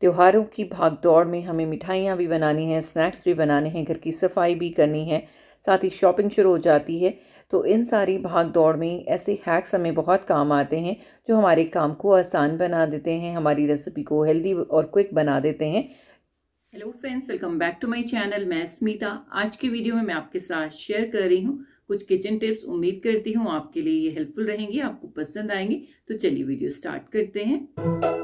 त्योहारों की भाग दौड़ में हमें मिठाइयाँ भी बनानी हैं स्नैक्स भी बनाने हैं घर की सफाई भी करनी है साथ ही शॉपिंग शुरू हो जाती है तो इन सारी भाग दौड़ में ऐसे हैक्स हमें बहुत काम आते हैं जो हमारे काम को आसान बना देते हैं हमारी रेसिपी को हेल्दी और क्विक बना देते हैं hello friends welcome back to my channel मैं स्मिता आज के वीडियो में मैं आपके साथ शेयर कर रही हूँ कुछ किचन टिप्स उम्मीद करती हूँ आपके लिए ये हेल्पफुल रहेंगी आपको पसंद आएंगी तो चलिए वीडियो स्टार्ट करते हैं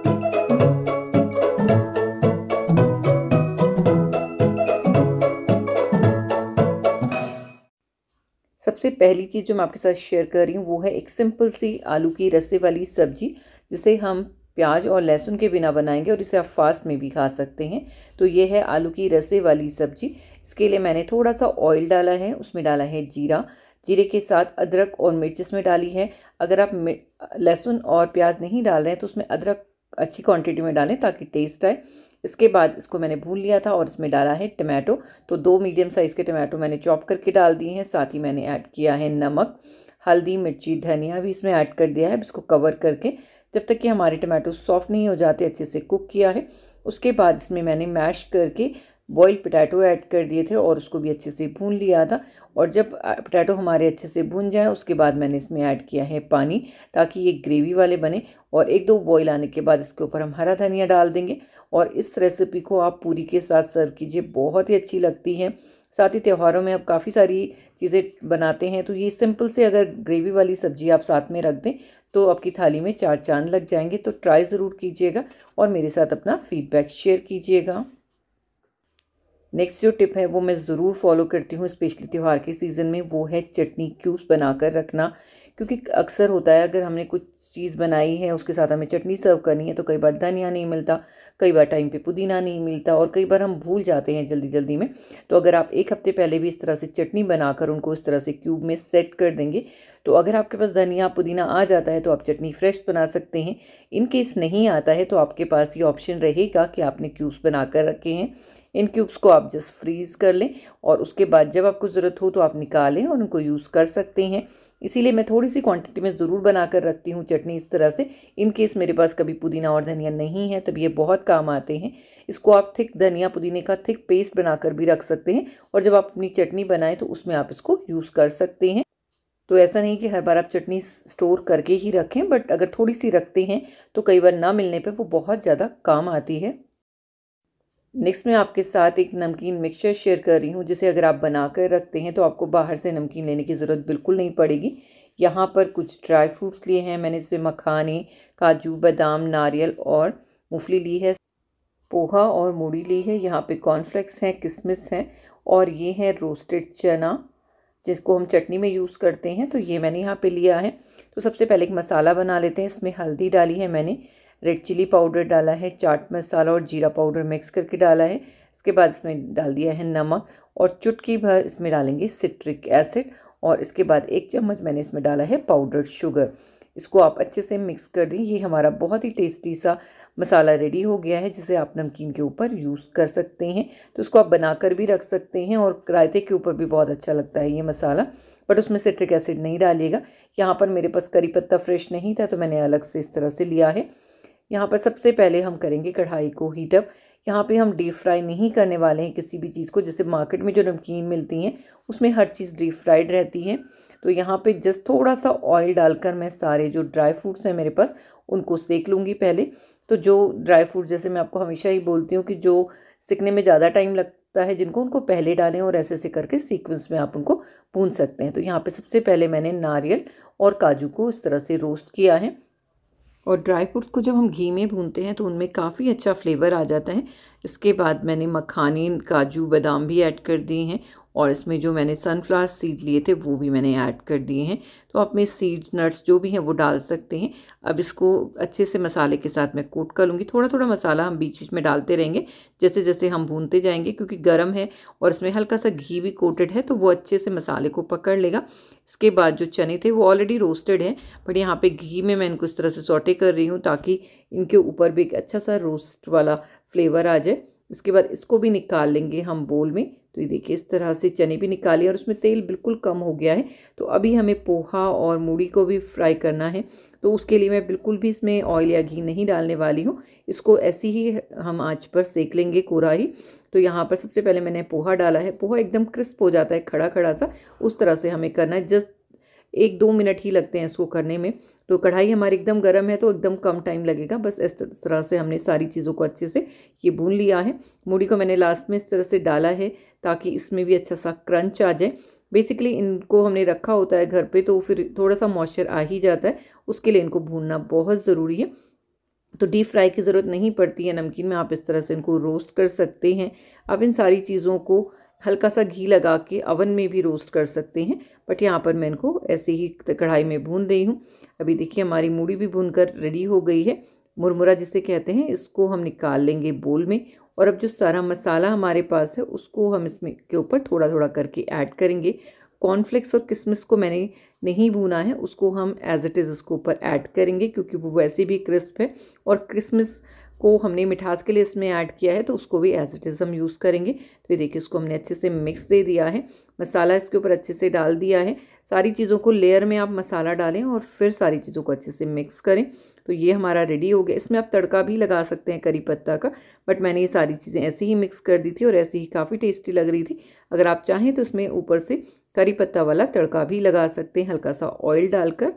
सबसे पहली चीज़ जो मैं आपके साथ शेयर कर रही हूँ वो है एक सिंपल सी आलू की रस्से वाली सब्जी जिसे हम प्याज और लहसुन के बिना बनाएंगे और इसे आप फास्ट में भी खा सकते हैं तो ये है आलू की रस्से वाली सब्जी इसके लिए मैंने थोड़ा सा ऑयल डाला है उसमें डाला है जीरा जीरे के साथ अदरक और मिर्च इसमें डाली है अगर आप लहसुन और प्याज नहीं डाल रहे हैं तो उसमें अदरक अच्छी क्वांटिटी में डालें ताकि टेस्ट आए इसके बाद इसको मैंने भून लिया था और इसमें डाला है टमाटो तो दो मीडियम साइज़ के टमाटो मैंने चॉप करके डाल दिए हैं साथ ही मैंने ऐड किया है नमक हल्दी मिर्ची धनिया भी इसमें ऐड कर दिया है इसको कवर करके जब तक कि हमारे टमाटो सॉफ्ट नहीं हो जाते अच्छे से कुक किया है उसके बाद इसमें मैंने मैश करके बॉयल पटैटो ऐड कर दिए थे और उसको भी अच्छे से भून लिया था और जब पटैटो हमारे अच्छे से भून जाए उसके बाद मैंने इसमें ऐड किया है पानी ताकि ये ग्रेवी वाले बने और एक दो बॉयल आने के बाद इसके ऊपर हम हरा धनिया डाल देंगे और इस रेसिपी को आप पूरी के साथ सर्व कीजिए बहुत ही अच्छी लगती है साथ ही त्यौहारों में आप काफ़ी सारी चीज़ें बनाते हैं तो ये सिंपल से अगर ग्रेवी वाली सब्जी आप साथ में रख दें तो आपकी थाली में चार चांद लग जाएंगे तो ट्राई ज़रूर कीजिएगा और मेरे साथ अपना फीडबैक शेयर कीजिएगा नेक्स्ट जो टिप है वो मैं ज़रूर फॉलो करती हूँ स्पेशली त्यौहार के सीज़न में वो है चटनी क्यूब्स बनाकर रखना क्योंकि अक्सर होता है अगर हमने कुछ चीज़ बनाई है उसके साथ हमें चटनी सर्व करनी है तो कई बार धनिया नहीं मिलता कई बार टाइम पे पुदीना नहीं मिलता और कई बार हम भूल जाते हैं जल्दी जल्दी में तो अगर आप एक हफ्ते पहले भी इस तरह से चटनी बनाकर उनको इस तरह से क्यूब में सेट कर देंगे तो अगर आपके पास धनिया पुदीना आ जाता है तो आप चटनी फ्रेश बना सकते हैं इन केस नहीं आता है तो आपके पास ये ऑप्शन रहेगा कि आपने क्यूब्स बना कर रखे हैं इन क्यूब्स को आप जस्ट फ्रीज़ कर लें और उसके बाद जब आपको ज़रूरत हो तो आप निकालें और उनको यूज़ कर सकते हैं इसीलिए मैं थोड़ी सी क्वांटिटी में ज़रूर बना कर रखती हूँ चटनी इस तरह से इन केस मेरे पास कभी पुदीना और धनिया नहीं है तब ये बहुत काम आते हैं इसको आप थिक धनिया पुदीने का थिक पेस्ट बनाकर भी रख सकते हैं और जब आप अपनी चटनी बनाएं तो उसमें आप इसको यूज़ कर सकते हैं तो ऐसा नहीं कि हर बार आप चटनी स्टोर करके ही रखें बट अगर थोड़ी सी रखते हैं तो कई बार ना मिलने पर वो बहुत ज़्यादा काम आती है नेक्स्ट मैं आपके साथ एक नमकीन मिक्सचर शेयर कर रही हूँ जिसे अगर आप बना कर रखते हैं तो आपको बाहर से नमकीन लेने की ज़रूरत बिल्कुल नहीं पड़ेगी यहाँ पर कुछ ड्राई फ्रूट्स लिए हैं मैंने इसमें मखाने काजू बादाम नारियल और मूंगफली ली है पोहा और मूढ़ी ली है यहाँ पे कॉर्नफ्लेक्स हैं किसमिस हैं और ये हैं रोस्टेड चना जिसको हम चटनी में यूज़ करते हैं तो ये मैंने यहाँ पर लिया है तो सबसे पहले एक मसाला बना लेते हैं इसमें हल्दी डाली है मैंने रेड चिली पाउडर डाला है चाट मसाला और जीरा पाउडर मिक्स करके डाला है इसके बाद इसमें डाल दिया है नमक और चुटकी भर इसमें डालेंगे सिट्रिक एसिड और इसके बाद एक चम्मच मैंने इसमें डाला है पाउडर्ड शुगर इसको आप अच्छे से मिक्स कर दें ये हमारा बहुत ही टेस्टी सा मसाला रेडी हो गया है जिसे आप नमकीन के ऊपर यूज़ कर सकते हैं तो इसको आप बनाकर भी रख सकते हैं और रायते के ऊपर भी बहुत अच्छा लगता है ये मसाला बट उसमें सिट्रिक एसिड नहीं डालिएगा यहाँ पर मेरे पास करी पत्ता फ्रेश नहीं था तो मैंने अलग से इस तरह से लिया है यहाँ पर सबसे पहले हम करेंगे कढ़ाई को हीटअप यहाँ पे हम डीप फ्राई नहीं करने वाले हैं किसी भी चीज़ को जैसे मार्केट में जो नमकीन मिलती हैं उसमें हर चीज़ डीप फ्राइड रहती है तो यहाँ पे जस्ट थोड़ा सा ऑयल डालकर मैं सारे जो ड्राई फ्रूट्स हैं मेरे पास उनको सेक लूँगी पहले तो जो ड्राई फ्रूट जैसे मैं आपको हमेशा ही बोलती हूँ कि जो सीखने में ज़्यादा टाइम लगता है जिनको उनको पहले डालें और ऐसे ऐसे करके सीक्वेंस में आप उनको भून सकते हैं तो यहाँ पर सबसे पहले मैंने नारियल और काजू को इस तरह से रोस्ट किया है और ड्राई फ्रूट्स को जब हम घी में भूनते हैं तो उनमें काफ़ी अच्छा फ्लेवर आ जाता है इसके बाद मैंने मखानी काजू बादाम भी ऐड कर दिए हैं और इसमें जो मैंने सनफ्लावर सीड लिए थे वो भी मैंने ऐड कर दिए हैं तो आप में सीड्स नट्स जो भी हैं वो डाल सकते हैं अब इसको अच्छे से मसाले के साथ मैं कोट कर लूँगी थोड़ा थोड़ा मसाला हम बीच बीच में डालते रहेंगे जैसे जैसे हम भूनते जाएंगे क्योंकि गर्म है और इसमें हल्का सा घी भी कोटेड है तो वो अच्छे से मसाले को पकड़ लेगा इसके बाद जो चने थे वो ऑलरेडी रोस्टेड हैं बट यहाँ पर घी में मैं इनको इस तरह से सोटे कर रही हूँ ताकि इनके ऊपर भी एक अच्छा सा रोस्ट वाला फ्लेवर आ जाए इसके बाद इसको भी निकाल लेंगे हम बोल में तो ये देखिए इस तरह से चने भी निकाले और उसमें तेल बिल्कुल कम हो गया है तो अभी हमें पोहा और मूढ़ी को भी फ्राई करना है तो उसके लिए मैं बिल्कुल भी इसमें ऑयल या घी नहीं डालने वाली हूँ इसको ऐसे ही हम आँच पर सेक लेंगे कोरा ही तो यहाँ पर सबसे पहले मैंने पोहा डाला है पोहा एकदम क्रिस्प हो जाता है खड़ा खड़ा सा उस तरह से हमें करना है जस्ट एक दो मिनट ही लगते हैं इसको करने में तो कढ़ाई हमारी एकदम गर्म है तो एकदम कम टाइम लगेगा बस इस तरह से हमने सारी चीज़ों को अच्छे से ये भून लिया है मूढ़ी को मैंने लास्ट में इस तरह से डाला है ताकि इसमें भी अच्छा सा क्रंच आ जाए बेसिकली इनको हमने रखा होता है घर पे तो फिर थोड़ा सा मॉइस्चर आ ही जाता है उसके लिए इनको भूनना बहुत ज़रूरी है तो डीप फ्राई की ज़रूरत नहीं पड़ती है नमकीन में आप इस तरह से इनको रोस्ट कर सकते हैं आप इन सारी चीज़ों को हल्का सा घी लगा के अवन में भी रोस्ट कर सकते हैं बट यहाँ पर मैं इनको ऐसे ही कढ़ाई में भून रही हूँ अभी देखिए हमारी मूढ़ी भी भून कर रेडी हो गई है मुरमुरा जिसे कहते हैं इसको हम निकाल लेंगे बोल में और अब जो सारा मसाला हमारे पास है उसको हम इसमें के ऊपर थोड़ा थोड़ा करके ऐड करेंगे कॉर्नफ्लेक्स और किसमिस को मैंने नहीं भूना है उसको हम एज इट इज़ इसके ऊपर ऐड करेंगे क्योंकि वो वैसे भी क्रिस्प है और क्रिसमस को हमने मिठास के लिए इसमें ऐड किया है तो उसको भी एज इट इज़ हम यूज़ करेंगे तो ये देखिए इसको हमने अच्छे से मिक्स दे दिया है मसाला इसके ऊपर अच्छे से डाल दिया है सारी चीज़ों को लेयर में आप मसाला डालें और फिर सारी चीज़ों को अच्छे से मिक्स करें तो ये हमारा रेडी हो गया इसमें आप तड़का भी लगा सकते हैं करी पत्ता का बट मैंने ये सारी चीज़ें ऐसे ही मिक्स कर दी थी और ऐसे ही काफ़ी टेस्टी लग रही थी अगर आप चाहें तो इसमें ऊपर से करी पत्ता वाला तड़का भी लगा सकते हैं हल्का सा ऑयल डालकर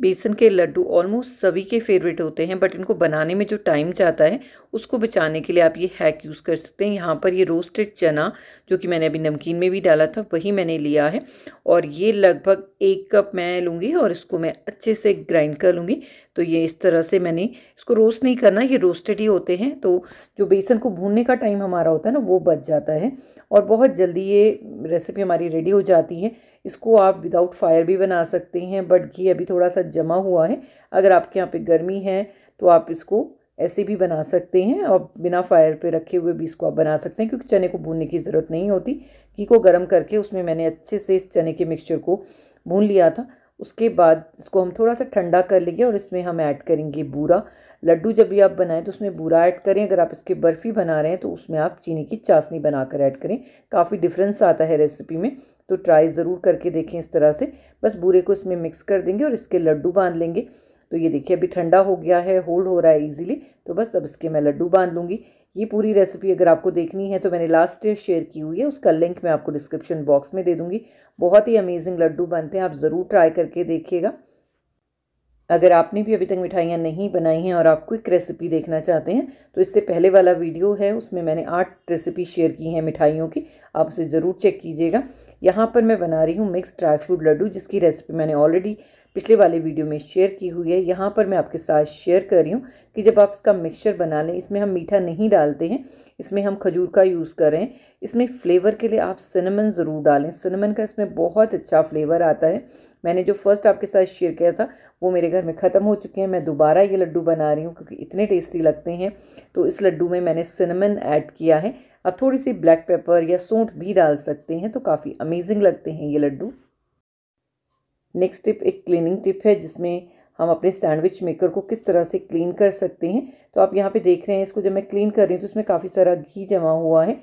बेसन के लड्डू ऑलमोस्ट सभी के फेवरेट होते हैं बट इनको बनाने में जो टाइम जाता है उसको बचाने के लिए आप ये हैक यूज़ कर सकते हैं यहाँ पर ये रोस्टेड चना जो कि मैंने अभी नमकीन में भी डाला था वही मैंने लिया है और ये लगभग एक कप मैं लूँगी और इसको मैं अच्छे से ग्राइंड कर लूँगी तो ये इस तरह से मैंने इसको रोस्ट नहीं करना ये रोस्टेड ही होते हैं तो जो बेसन को भूनने का टाइम हमारा होता है ना वो बच जाता है और बहुत जल्दी ये रेसिपी हमारी रेडी हो जाती है इसको आप विदाउट फायर भी बना सकते हैं बट घी अभी थोड़ा सा जमा हुआ है अगर आपके यहाँ पे गर्मी है तो आप इसको ऐसे भी बना सकते हैं और बिना फायर पे रखे हुए भी इसको आप बना सकते हैं क्योंकि चने को भूनने की ज़रूरत नहीं होती घी को गर्म करके उसमें मैंने अच्छे से इस चने के मिक्सचर को भून लिया था उसके बाद इसको हम थोड़ा सा ठंडा कर लेंगे और इसमें हम ऐड करेंगे बूरा लड्डू जब भी आप बनाएं तो उसमें बूरा ऐड करें अगर आप इसके बर्फ़ी बना रहे हैं तो उसमें आप चीनी की चाशनी बनाकर ऐड करें काफ़ी डिफरेंस आता है रेसिपी में तो ट्राई ज़रूर करके देखें इस तरह से बस बूरे को इसमें मिक्स कर देंगे और इसके लड्डू बांध लेंगे तो ये देखिए अभी ठंडा हो गया है होल्ड हो रहा है ईजिली तो बस अब इसके मैं लड्डू बांध लूँगी ये पूरी रेसिपी अगर आपको देखनी है तो मैंने लास्ट ईयर शेयर की हुई है उसका लिंक मैं आपको डिस्क्रिप्शन बॉक्स में दे दूँगी बहुत ही अमेजिंग लड्डू बनते हैं आप ज़रूर ट्राई करके देखिएगा अगर आपने भी अभी तक मिठाइयाँ नहीं बनाई हैं और आप क्विक रेसिपी देखना चाहते हैं तो इससे पहले वाला वीडियो है उसमें मैंने आठ रेसिपी शेयर की हैं मिठाइयों की आप उसे ज़रूर चेक कीजिएगा यहाँ पर मैं बना रही हूँ मिक्स ड्राई फ्रूट लड्डू जिसकी रेसिपी मैंने ऑलरेडी पिछले वाले वीडियो में शेयर की हुई है यहाँ पर मैं आपके साथ शेयर कर रही हूँ कि जब आप इसका मिक्सचर बना लें इसमें हम मीठा नहीं डालते हैं इसमें हम खजूर का यूज़ कर रहे हैं इसमें फ़्लेवर के लिए आप सिनेमन ज़रूर डालें सिनेमन का इसमें बहुत अच्छा फ्लेवर आता है मैंने जो फर्स्ट आपके साथ शेयर किया था वो मेरे घर में ख़त्म हो चुके हैं मैं दोबारा ये लड्डू बना रही हूँ क्योंकि इतने टेस्टी लगते हैं तो इस लड्डू में मैंने सिनेमन ऐड किया है आप थोड़ी सी ब्लैक पेपर या सूंठ भी डाल सकते हैं तो काफ़ी अमेजिंग लगते हैं ये लड्डू नेक्स्ट टिप एक क्लीनिंग टिप है जिसमें हम अपने सैंडविच मेकर को किस तरह से क्लीन कर सकते हैं तो आप यहाँ पे देख रहे हैं इसको जब मैं क्लीन कर रही हूँ तो इसमें काफ़ी सारा घी जमा हुआ है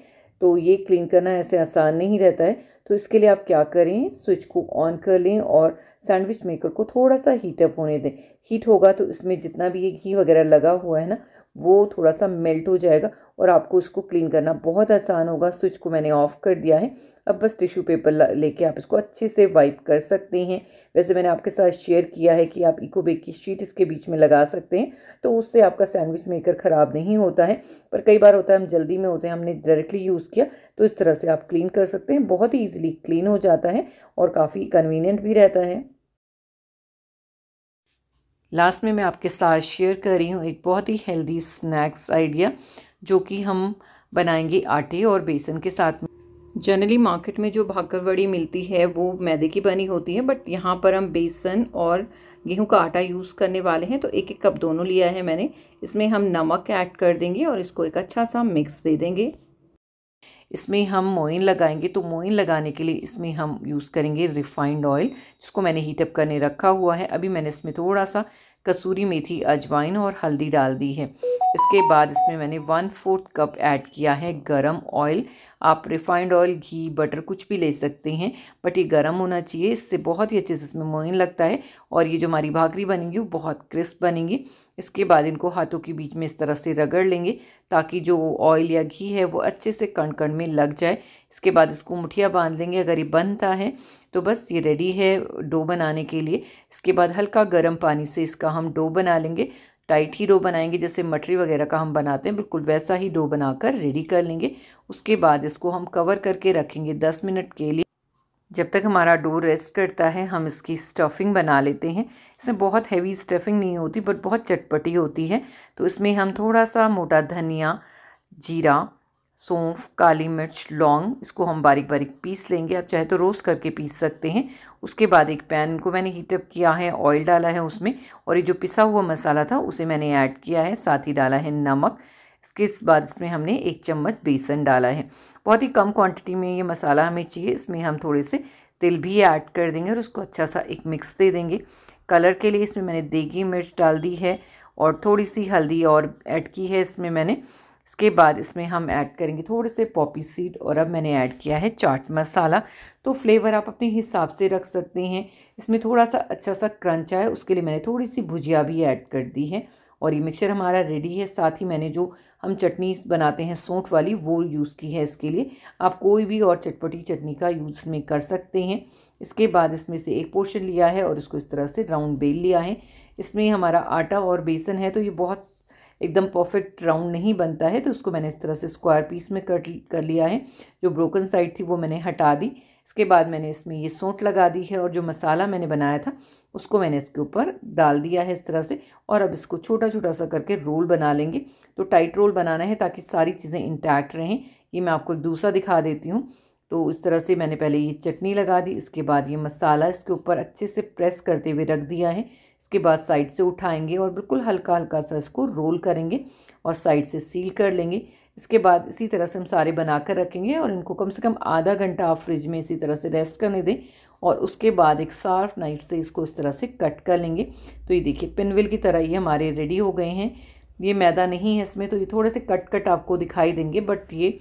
तो ये क्लीन करना ऐसे आसान नहीं रहता है तो इसके लिए आप क्या करें स्विच को ऑन कर लें और सैंडविच मेकर को थोड़ा सा हीटअप होने दें हीट होगा तो इसमें जितना भी ये घी वगैरह लगा हुआ है ना वो थोड़ा सा मेल्ट हो जाएगा और आपको उसको क्लीन करना बहुत आसान होगा स्विच को मैंने ऑफ़ कर दिया है अब बस टिश्यू पेपर लेके आप इसको अच्छे से वाइप कर सकते हैं वैसे मैंने आपके साथ शेयर किया है कि आप इको बेक की शीट इसके बीच में लगा सकते हैं तो उससे आपका सैंडविच मेकर ख़राब नहीं होता है पर कई बार होता है हम जल्दी में होते हैं हमने डायरेक्टली यूज़ किया तो इस तरह से आप क्लीन कर सकते हैं बहुत ही ईजिली क्लीन हो जाता है और काफ़ी कन्वीनियंट भी रहता है लास्ट में मैं आपके साथ शेयर कर रही हूँ एक बहुत ही हेल्दी स्नैक्स आइडिया जो कि हम बनाएंगे आटे और बेसन के साथ में जनरली मार्केट में जो भाकरवड़ी मिलती है वो मैदे की बनी होती है बट यहाँ पर हम बेसन और गेहूं का आटा यूज़ करने वाले हैं तो एक एक कप दोनों लिया है मैंने इसमें हम नमक ऐड कर देंगे और इसको एक अच्छा सा मिक्स दे देंगे इसमें हम मोइन लगाएंगे तो मोइन लगाने के लिए इसमें हम यूज़ करेंगे रिफाइंड ऑयल जिसको मैंने हीटअप करने रखा हुआ है अभी मैंने इसमें थोड़ा सा कसूरी मेथी अजवाइन और हल्दी डाल दी है इसके बाद इसमें मैंने वन फोर्थ कप ऐड किया है गरम ऑयल आप रिफाइंड ऑयल घी बटर कुछ भी ले सकते हैं बट ये गर्म होना चाहिए इससे बहुत ही अच्छे से इसमें मोइन लगता है और ये जो हमारी भाकरी बनेगी वो बहुत क्रिस्प बनेगी इसके बाद इनको हाथों के बीच में इस तरह से रगड़ लेंगे ताकि जो ऑयल या घी है वो अच्छे से कण कण में लग जाए इसके बाद इसको मुठिया बांध लेंगे अगर ये बनता है तो बस ये रेडी है डो बनाने के लिए इसके बाद हल्का गर्म पानी से इसका हम डो बना लेंगे टाइट ही डो बनाएंगे जैसे मटरी वगैरह का हम बनाते हैं बिल्कुल वैसा ही डो बनाकर रेडी कर लेंगे उसके बाद इसको हम कवर करके रखेंगे दस मिनट के लिए जब तक हमारा डो रेस्ट करता है हम इसकी स्टफ़िंग बना लेते हैं इसमें बहुत हैवी स्टफ़िंग नहीं होती बट बहुत चटपटी होती है तो इसमें हम थोड़ा सा मोटा धनिया जीरा सौंफ काली मिर्च लौंग इसको हम बारीक बारीक पीस लेंगे आप चाहे तो रोस्ट करके पीस सकते हैं उसके बाद एक पैन को मैंने हीटअप किया है ऑयल डाला है उसमें और ये जो पिसा हुआ मसाला था उसे मैंने ऐड किया है साथ ही डाला है नमक इसके बाद इसमें हमने एक चम्मच बेसन डाला है बहुत ही कम क्वांटिटी में ये मसाला हमें चाहिए इसमें हम थोड़े से तिल भी ऐड कर देंगे और उसको अच्छा सा एक मिक्स दे देंगे कलर के लिए इसमें मैंने देगी मिर्च डाल दी है और थोड़ी सी हल्दी और ऐड की है इसमें मैंने इसके बाद इसमें हम ऐड करेंगे थोड़े से पॉपी सीड और अब मैंने ऐड किया है चाट मसाला तो फ्लेवर आप अपने हिसाब से रख सकते हैं इसमें थोड़ा सा अच्छा सा क्रंच आए उसके लिए मैंने थोड़ी सी भुजिया भी ऐड कर दी है और ये मिक्सचर हमारा रेडी है साथ ही मैंने जो हम चटनी बनाते हैं सौंठ वाली वो यूज़ की है इसके लिए आप कोई भी और चटपटी चटनी का यूज़ में कर सकते हैं इसके बाद इसमें से एक पोर्शन लिया है और इसको इस तरह से राउंड बेल लिया है इसमें हमारा आटा और बेसन है तो ये बहुत एकदम परफेक्ट राउंड नहीं बनता है तो उसको मैंने इस तरह से स्क्वायर पीस में कट कर लिया है जो ब्रोकन साइड थी वो मैंने हटा दी इसके बाद मैंने इसमें ये सोंठ लगा दी है और जो मसाला मैंने बनाया था उसको मैंने इसके ऊपर डाल दिया है इस तरह से और अब इसको छोटा छोटा सा करके रोल बना लेंगे तो टाइट रोल बनाना है ताकि सारी चीज़ें इंटैक्ट रहें ये मैं आपको एक दूसरा दिखा देती हूँ तो इस तरह से मैंने पहले ये चटनी लगा दी इसके बाद ये मसाला इसके ऊपर अच्छे से प्रेस करते हुए रख दिया है इसके बाद साइड से उठाएंगे और बिल्कुल हल्का हल्का सा इसको रोल करेंगे और साइड से सील कर लेंगे इसके बाद इसी तरह से हम सारे बना कर रखेंगे और इनको कम से कम आधा घंटा आप फ्रिज में इसी तरह से रेस्ट करने दें और उसके बाद एक सार्फ नाइफ से इसको इस तरह से कट कर लेंगे तो ये देखिए पिनविल की तरह ये हमारे रेडी हो गए हैं ये मैदा नहीं है इसमें तो ये थोड़े से कट कट आपको दिखाई देंगे बट ये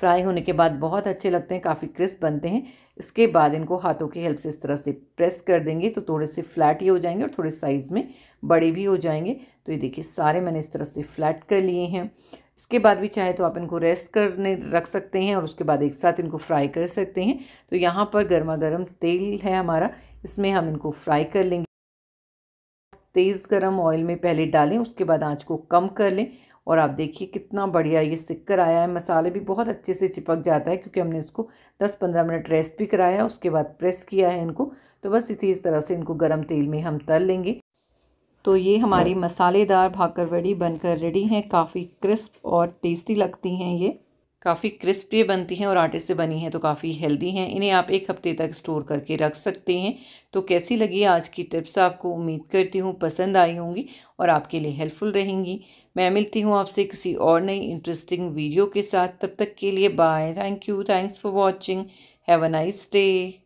फ्राई होने के बाद बहुत अच्छे लगते हैं काफ़ी क्रिस्प बनते हैं इसके बाद इनको हाथों की हेल्प से इस तरह से प्रेस कर देंगे तो थोड़े से फ्लैट ही हो जाएंगे और थोड़े साइज़ में बड़े भी हो जाएंगे तो ये देखिए सारे मैंने इस तरह से फ्लैट कर लिए हैं इसके बाद भी चाहे तो आप इनको रेस्ट करने रख सकते हैं और उसके बाद एक साथ इनको फ्राई कर सकते हैं तो यहाँ पर गर्मा गर्म तेल है हमारा इसमें हम इनको फ्राई कर लेंगे तेज़ गरम ऑयल में पहले डालें उसके बाद आँच को कम कर लें और आप देखिए कितना बढ़िया ये सिक्कर आया है मसाले भी बहुत अच्छे से चिपक जाता है क्योंकि हमने इसको 10-15 मिनट रेस्ट भी कराया उसके बाद प्रेस किया है इनको तो बस इसी इस तरह से इनको गर्म तेल में हम तल लेंगे तो ये हमारी मसालेदार भाकर वड़ी बनकर रेडी हैं काफ़ी क्रिस्प और टेस्टी लगती हैं ये काफ़ी क्रिस्पी बनती हैं और आटे से बनी हैं तो काफ़ी हेल्दी हैं इन्हें आप एक हफ्ते तक स्टोर करके रख सकते हैं तो कैसी लगी आज की टिप्स आपको उम्मीद करती हूँ पसंद आई होंगी और आपके लिए हेल्पफुल रहेंगी मैं मिलती हूँ आपसे किसी और नई इंटरेस्टिंग वीडियो के साथ तब तक के लिए bye thank you thanks for watching have a nice day